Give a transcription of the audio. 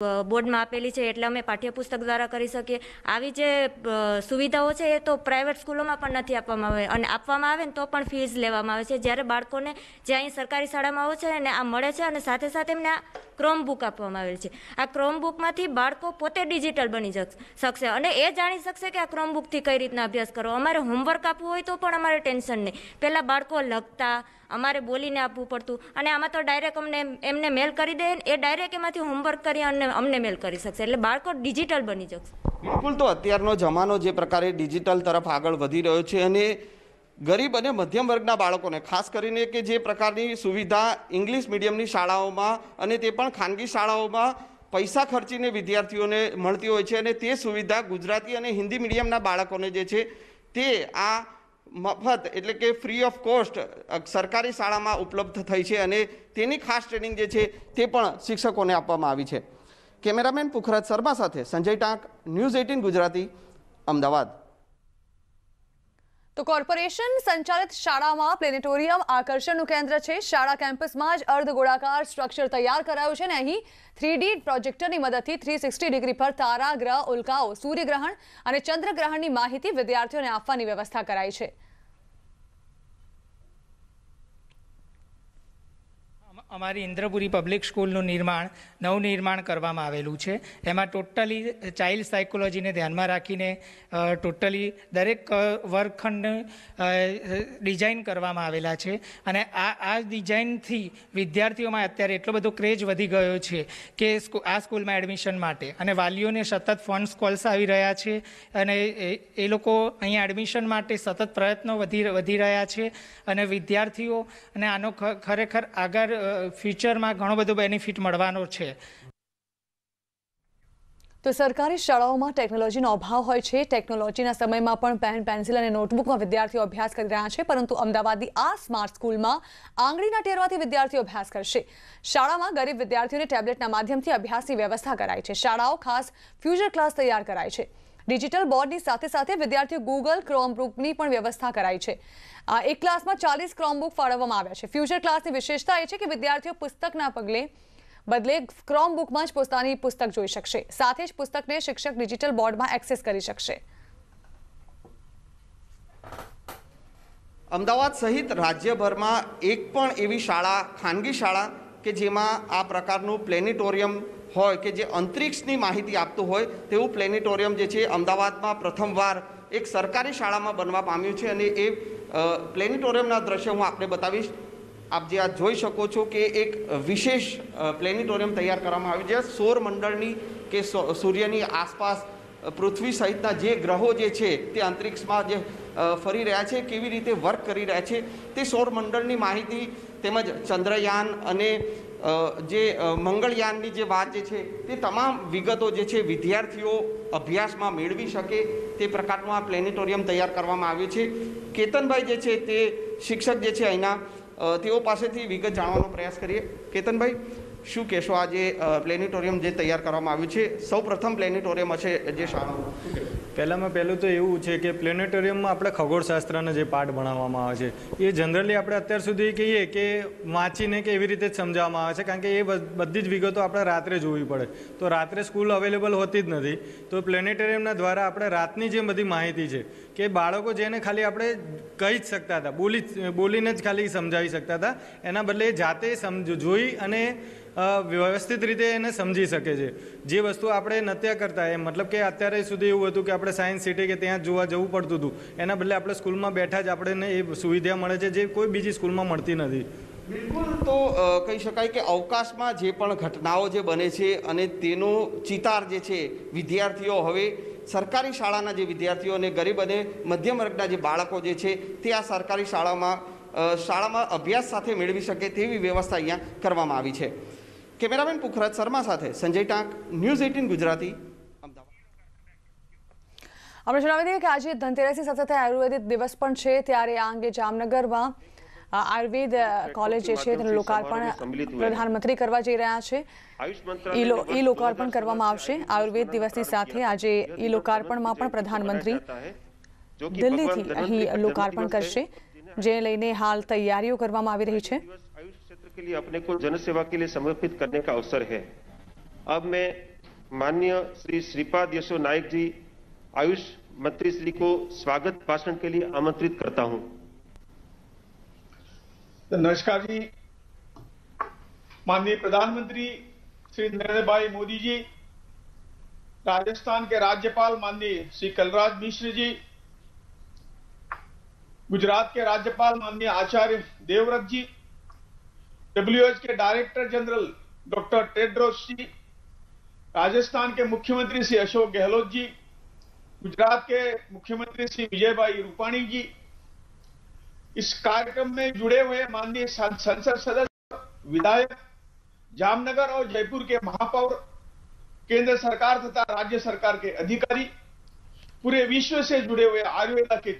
બોર્ડમાં આપેલી છે એટલે અમે પાઠ્યપુસ્તક દ્વારા કરી શકીએ આવી જે સુવિધાઓ છે એ તો પ્રાઇવેટ સ્કૂલોમાં પણ નથી આપવામાં આવે અને આપવામાં આવે ને તો પણ ફીઝ લેવામાં આવે છે જ્યારે બાળકોને જે અહીં સરકારી શાળામાં આવે છે ને આ મળે છે અને સાથે સાથે એમને આ ક્રોમબુક આપવામાં આવેલ છે આ ક્રોમબુકમાંથી બાળકો પોતે ડિજિટલ બની શકશે અને એ જાણી શકશે કે આ ક્રોમબુકથી કઈ રીતના અભ્યાસ કરો અમારે હોમવર્ક આપવું હોય તો પણ અમારે ટેન્શન નહીં પહેલાં બાળકો લખતા અમારે બોલીને આપવું પડતું અને આમાં તો ડાયરેક્ટ અમને એમને મેલ કરી દે એ ડાયરેક્ટ એમાંથી હોમવર્ક કરી અને અમને મેલ કરી શકશે એટલે બાળકો ડિજિટલ બની શકશે બિલકુલ તો અત્યારનો જમાનો જે પ્રકારે ડિજિટલ તરફ આગળ વધી રહ્યો છે અને ગરીબ અને મધ્યમ વર્ગના બાળકોને ખાસ કરીને કે જે પ્રકારની સુવિધા ઇંગ્લિશ મીડિયમની શાળાઓમાં અને તે પણ ખાનગી શાળાઓમાં પૈસા ખર્ચીને વિદ્યાર્થીઓને મળતી હોય છે અને તે સુવિધા ગુજરાતી અને હિન્દી મીડિયમના બાળકોને જે છે તે આ મફત એટલે કે ફ્રી ઓફ કોસ્ટ સરકારી શાળામાં ઉપલબ્ધ થઈ છે અને તેની ખાસ ટ્રેનિંગ જે છે તે પણ શિક્ષકોને આપવામાં આવી છે કેમેરામેન પુખરાજ શર્મા સાથે સંજય ટાંક ન્યૂઝ એઇટીન ગુજરાતી અમદાવાદ તો કોર્પોરેશન સંચાલિત શાળામાં પ્લેનેટોરિયમ આકર્ષણનું કેન્દ્ર છે શાળા કેમ્પસમાં જ અર્ધ ગોળાકાર સ્ટ્રક્ચર તૈયાર કરાયું છે ને અહીં થ્રી પ્રોજેક્ટરની મદદથી થ્રી સિક્સટી ડિગ્રી પર તારા ગ્રહ ઉલ્કાઓ સૂર્યગ્રહણ અને ચંદ્રગ્રહણની માહિતી વિદ્યાર્થીઓને આપવાની વ્યવસ્થા કરાઈ છે અમારી ઇન્દ્રપુરી પબ્લિક સ્કૂલનું નિર્માણ નવનિર્માણ કરવામાં આવેલું છે એમાં ટોટલી ચાઇલ્ડ સાયકોલોજીને ધ્યાનમાં રાખીને ટોટલી દરેક વર્ગખંડ ડિઝાઇન કરવામાં આવેલા છે અને આ આ ડિઝાઇનથી વિદ્યાર્થીઓમાં અત્યારે એટલો બધો ક્રેઝ વધી ગયો છે કે આ સ્કૂલમાં એડમિશન માટે અને વાલીઓને સતત ફંડ્સ કોલ્સ આવી રહ્યા છે અને એ લોકો અહીંયા એડમિશન માટે સતત પ્રયત્નો વધી વધી રહ્યા છે અને વિદ્યાર્થીઓ અને આનો ખરેખર આગળ ફ્યુચરમાં ઘણો બધો બેનિફિટ મળવાનો છે તો સરકારી શાળાઓમાં ટેકનોલોજીનો અભાવ હોય છે ટેકનોલોજીના સમયમાં પણ પેન પેન્સિલ અને નોટબુકમાં વિદ્યાર્થીઓ અભ્યાસ કરી રહ્યા છે પરંતુ અમદાવાદની આ સ્માર્ટ સ્કૂલમાં આંગળીના ટેરવાથી વિદ્યાર્થીઓ અભ્યાસ કરશે શાળામાં ગરીબ વિદ્યાર્થીઓને ટેબ્લેટના માધ્યમથી અભ્યાસની વ્યવસ્થા કરાય છે શાળાઓ ખાસ ફ્યુચર ક્લાસ તૈયાર કરાય છે ડિજિટલ બોર્ડની સાથે સાથે વિદ્યાર્થીઓ ગૂગલ ક્રોમ ક્રોમબુકની પણ વ્યવસ્થા કરાઈ છે એક ક્લાસમાં ચાલીસ ક્રોમ બુક ફાળવવામાં આવ્યા છે ફ્યુચર ક્લાસની વિશેષતા એ છે કે વિદ્યાર્થીઓ પુસ્તકના પગલે બદલે ક્રોમ બુકમાં જ પોતાની પુસ્તક જોઈ શકશે સાથે જ પુસ્તકને શિક્ષક ડિજિટલ બોર્ડમાં એક્સેસ કરી શકશે અમદાવાદ સહિત રાજ્યભરમાં એક પણ એવી શાળા ખાનગી શાળા કે જેમાં આ પ્રકારનું પ્લેનેટોરિયમ હોય કે જે અંતરિક્ષની માહિતી આપતું હોય તેવું પ્લેનેટોરિયમ જે છે અમદાવાદમાં પ્રથમવાર એક સરકારી શાળામાં બનવા પામ્યું છે અને એ પ્લેનેટોરિયમના દ્રશ્ય હું આપને બતાવીશ આપ જે આ જોઈ શકો છો કે એક વિશેષ પ્લેનેટોરિયમ તૈયાર કરવામાં આવ્યું છે સૌર મંડળની કે સૂર્યની આસપાસ પૃથ્વી સહિતના જે ગ્રહો જે છે તે અંતરિક્ષમાં જે ફરી રહ્યા છે કેવી રીતે વર્ક કરી રહ્યા છે તે સૌરમંડળની માહિતી તેમજ ચંદ્રયાન અને જે મંગળયાનની જે વાત જે છે તે તમામ વિગતો જે છે વિદ્યાર્થીઓ અભ્યાસમાં મેળવી શકે તે પ્રકારનું આ પ્લેનેટોરિયમ તૈયાર કરવામાં આવ્યું છે કેતનભાઈ જે છે તે શિક્ષક જે છે અહીંના તેઓ પાસેથી વિગત જાણવાનો પ્રયાસ કરીએ કેતનભાઈ શું કહેશો આ જે પ્લેનેટોરિયમ જે તૈયાર કરવામાં આવ્યું છે સૌ પ્રથમ પ્લેનેટોરિયમ હશે જે શાળા પહેલાંમાં પહેલું તો એવું છે કે પ્લેનેટોરિયમમાં આપણે ખગોળશાસ્ત્રનો જે પાઠ ભણાવવામાં આવે છે એ જનરલી આપણે અત્યાર સુધી કહીએ કે વાંચીને કે એવી રીતે જ સમજાવવામાં આવે છે કારણ કે એ બધી જ વિગતો આપણે રાત્રે જોવી પડે તો રાત્રે સ્કૂલ અવેલેબલ હોતી જ નથી તો પ્લેનેટોરિયમના દ્વારા આપણે રાતની જે બધી માહિતી છે કે બાળકો જેને ખાલી આપણે કહી જ શકતા હતા બોલી બોલીને જ ખાલી સમજાવી શકતા હતા એના બદલે એ જાતે સમજ જોઈ અને વ્યવસ્થિત રીતે એને સમજી શકે છે જે વસ્તુ આપણે નથી કરતા એ મતલબ કે અત્યારે સુધી એવું હતું કે આપણે સાયન્સ સિટી કે ત્યાં જોવા જવું પડતું હતું એના બદલે આપણે સ્કૂલમાં બેઠા જ આપણને એ સુવિધા મળે છે જે કોઈ બીજી સ્કૂલમાં મળતી નથી બિલકુલ તો કહી શકાય કે અવકાશમાં જે પણ ઘટનાઓ જે બને છે અને તેનો ચિતાર જે છે વિદ્યાર્થીઓ હવે સરકારી શાળાના જે વિદ્યાર્થીઓ અને ગરીબ અને મધ્યમ વર્ગના જે બાળકો જે છે તે આ સરકારી શાળામાં શાળામાં અભ્યાસ સાથે મેળવી શકે તેવી વ્યવસ્થા અહીંયા કરવામાં આવી છે કેમેરામેન પુખરાજ શર્મા સાથે સંજય ટાંક ન્યૂઝ એઇટીન ગુજરાતી આપણે જણાવી દઈએ કે આજે ધનતેરસની સાથે સાથે આયુર્વેદિક દિવસ પણ છે ત્યારે આ અંગે જામનગરમાં આયુર્વેદ કોલેજ જે છે તેનું લોકાર્પણ પ્રધાનમંત્રી કરવા જઈ રહ્યા છે એ લોકાર્પણ કરવામાં આવશે આયુર્વેદ દિવસની સાથે આજે એ લોકાર્પણમાં પણ પ્રધાનમંત્રી દિલ્હીથી અહીં લોકાર્પણ કરશે જેને લઈને હાલ તૈયારીઓ કરવામાં આવી રહી છે के लिए अपने को जनसेवा के लिए समर्पित करने का अवसर है अब मैं माननीय श्री श्रीपाद यशो नायक जी आयुष मंत्री श्री को स्वागत भाषण के लिए आमंत्रित करता हूं तो नमस्कार जी माननीय प्रधानमंत्री श्री नरेंद्र भाई मोदी जी राजस्थान के राज्यपाल माननीय श्री कलराज मिश्र जी गुजरात के राज्यपाल माननीय आचार्य देवव्रत जी डब्ल्यूएच के director general doctor Tedros ji Rajasthan के मुख्यमंत्री श्री अशोक गहलोत जी गुजरात के मुख्यमंत्री श्री भाई रूपाणी जी इस कार्यक्रम में जुड़े हुए माननीय संसद सदस्य विधायक जामनगर और जयपुर के महापौर केंद्र सरकार तथा राज्य सरकार के अधिकारी पूरे विश्व से जुड़े हुए आयुर्वेदा के